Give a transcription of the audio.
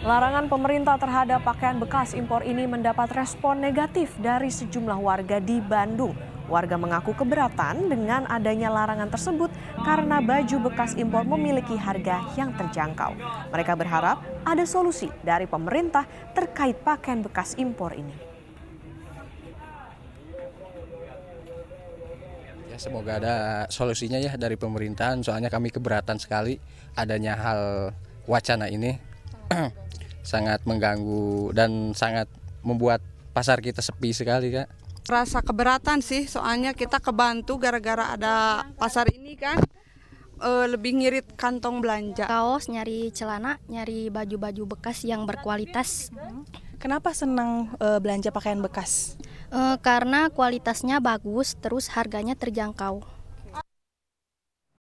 Larangan pemerintah terhadap pakaian bekas impor ini mendapat respon negatif dari sejumlah warga di Bandung. Warga mengaku keberatan dengan adanya larangan tersebut karena baju bekas impor memiliki harga yang terjangkau. Mereka berharap ada solusi dari pemerintah terkait pakaian bekas impor ini. Ya, semoga ada solusinya ya dari pemerintahan, soalnya kami keberatan sekali adanya hal wacana ini sangat mengganggu dan sangat membuat pasar kita sepi sekali kak rasa keberatan sih soalnya kita kebantu gara-gara ada pasar ini kan uh, lebih ngirit kantong belanja. Kaos, nyari celana, nyari baju-baju bekas yang berkualitas. Kenapa senang uh, belanja pakaian bekas? Uh, karena kualitasnya bagus, terus harganya terjangkau.